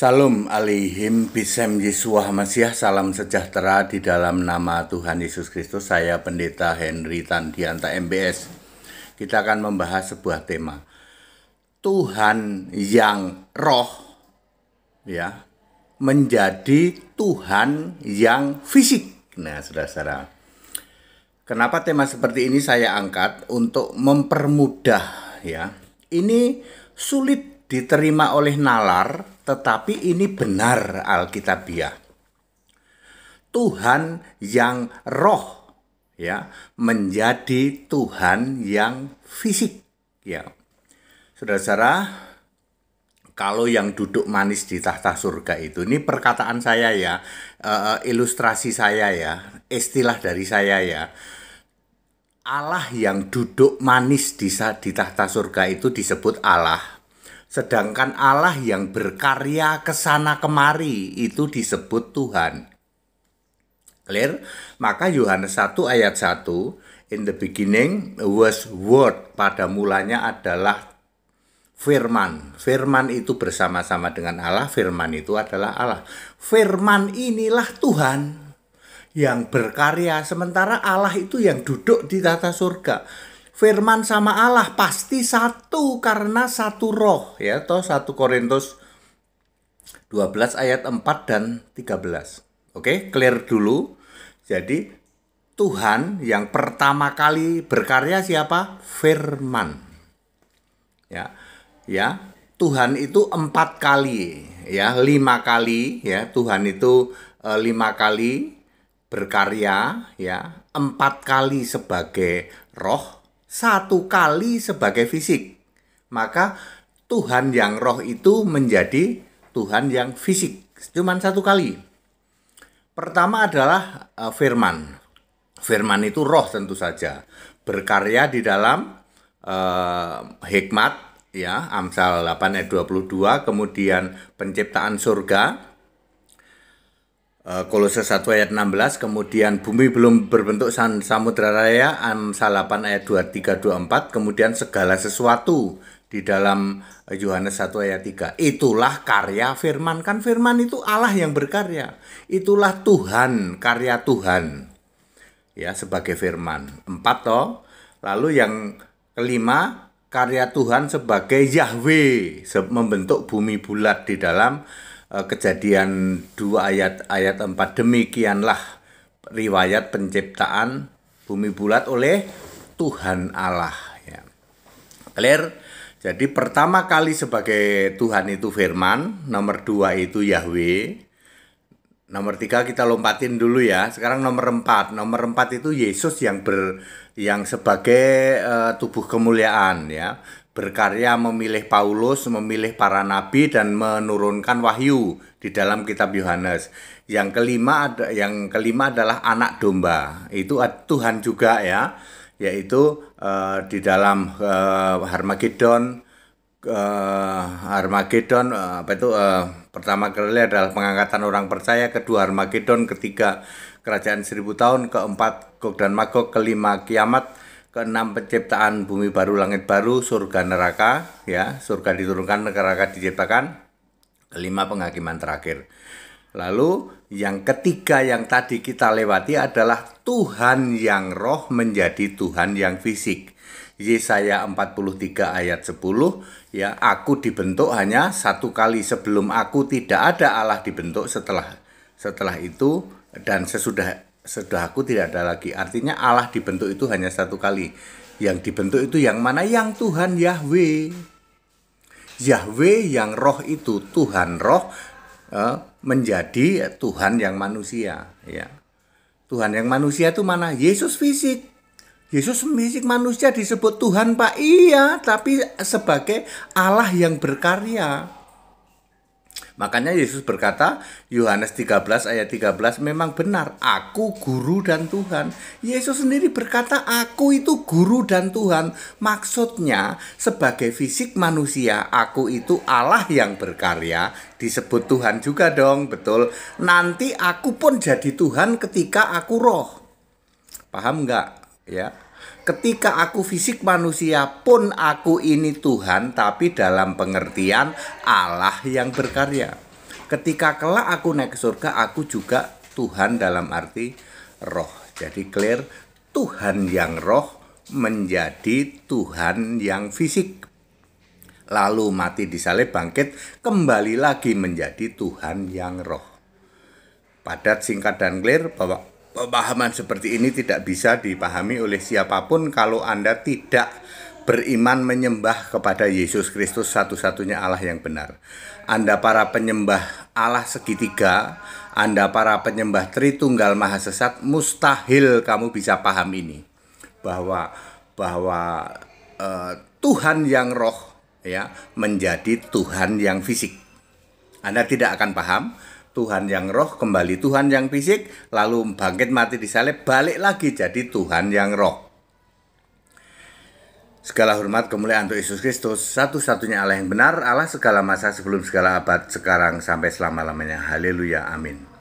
Salam alaihim bisem Yesuah salam sejahtera di dalam nama Tuhan Yesus Kristus. Saya Pendeta Henry Tandianta MBS. Kita akan membahas sebuah tema. Tuhan yang roh ya menjadi Tuhan yang fisik. Nah, Saudara-saudara. Kenapa tema seperti ini saya angkat untuk mempermudah ya. Ini sulit diterima oleh nalar, tetapi ini benar Alkitabiah. Tuhan yang roh ya menjadi Tuhan yang fisik ya. Saudara-saudara, kalau yang duduk manis di tahta surga itu ini perkataan saya ya uh, ilustrasi saya ya istilah dari saya ya Allah yang duduk manis di, di tahta surga itu disebut Allah Sedangkan Allah yang berkarya ke sana kemari itu disebut Tuhan. Clear? Maka Yohanes 1 ayat 1, in the beginning was word, pada mulanya adalah firman. Firman itu bersama-sama dengan Allah, firman itu adalah Allah. Firman inilah Tuhan yang berkarya, sementara Allah itu yang duduk di tata surga firman sama Allah pasti satu karena satu roh ya toh 1 Korintus 12 ayat 4 dan 13. Oke, clear dulu. Jadi Tuhan yang pertama kali berkarya siapa? Firman. Ya. Ya, Tuhan itu empat kali ya, lima kali ya, Tuhan itu e, lima kali berkarya ya, empat kali sebagai roh satu kali sebagai fisik. Maka Tuhan yang roh itu menjadi Tuhan yang fisik. Cuman satu kali. Pertama adalah uh, firman. Firman itu roh tentu saja. Berkarya di dalam uh, hikmat ya Amsal 8 ayat 22 kemudian penciptaan surga Eh, Kolose 1 ayat 16 kemudian bumi belum berbentuk san samudra raya Amsal 8 ayat 23 24 kemudian segala sesuatu di dalam eh, Yohanes 1 ayat 3 itulah karya firman kan firman itu Allah yang berkarya itulah Tuhan karya Tuhan ya sebagai firman empat toh lalu yang kelima karya Tuhan sebagai Yahweh membentuk bumi bulat di dalam Eh, kejadian 2 ayat ayat 4 demikianlah riwayat penciptaan bumi bulat oleh Tuhan Allah ya. Clear? Jadi pertama kali sebagai Tuhan itu firman, nomor dua itu Yahweh, Nomor tiga kita lompatin dulu ya. Sekarang nomor empat. Nomor empat itu Yesus yang ber yang sebagai uh, tubuh kemuliaan ya berkarya memilih Paulus, memilih para nabi dan menurunkan wahyu di dalam kitab Yohanes. Yang kelima ada yang kelima adalah anak domba. Itu Tuhan juga ya, yaitu uh, di dalam uh, Harmagedon uh, eh, Armageddon uh, apa itu uh, pertama kali adalah pengangkatan orang percaya, kedua Armageddon, ketiga kerajaan seribu tahun, keempat Gog dan Magog, kelima kiamat, keenam penciptaan bumi baru langit baru surga neraka ya surga diturunkan neraka diciptakan kelima penghakiman terakhir lalu yang ketiga yang tadi kita lewati adalah Tuhan yang roh menjadi Tuhan yang fisik Yesaya 43 ayat 10 ya aku dibentuk hanya satu kali sebelum aku tidak ada Allah dibentuk setelah setelah itu dan sesudah sudah aku tidak ada lagi. Artinya Allah dibentuk itu hanya satu kali. Yang dibentuk itu yang mana? Yang Tuhan Yahweh. Yahweh yang roh itu Tuhan roh eh, menjadi Tuhan yang manusia. Ya. Tuhan yang manusia itu mana? Yesus fisik. Yesus fisik manusia disebut Tuhan Pak. Iya, tapi sebagai Allah yang berkarya. Makanya Yesus berkata, Yohanes 13 ayat 13 memang benar, aku guru dan Tuhan. Yesus sendiri berkata, aku itu guru dan Tuhan. Maksudnya, sebagai fisik manusia, aku itu Allah yang berkarya, disebut Tuhan juga dong, betul. Nanti aku pun jadi Tuhan ketika aku roh. Paham nggak? Ya ketika aku fisik manusia pun aku ini Tuhan tapi dalam pengertian Allah yang berkarya. Ketika kelak aku naik ke surga aku juga Tuhan dalam arti roh. Jadi clear Tuhan yang roh menjadi Tuhan yang fisik. Lalu mati di salib bangkit kembali lagi menjadi Tuhan yang roh. Padat singkat dan clear bahwa pemahaman seperti ini tidak bisa dipahami oleh siapapun kalau Anda tidak beriman menyembah kepada Yesus Kristus satu-satunya Allah yang benar. Anda para penyembah Allah segitiga, Anda para penyembah Tritunggal Maha Sesat, mustahil kamu bisa paham ini bahwa bahwa uh, Tuhan yang roh ya menjadi Tuhan yang fisik. Anda tidak akan paham Tuhan yang roh, kembali Tuhan yang fisik, lalu bangkit mati di salib, balik lagi jadi Tuhan yang roh. Segala hormat kemuliaan untuk Yesus Kristus, satu-satunya Allah yang benar, Allah segala masa sebelum segala abad, sekarang sampai selama-lamanya. Haleluya, amin.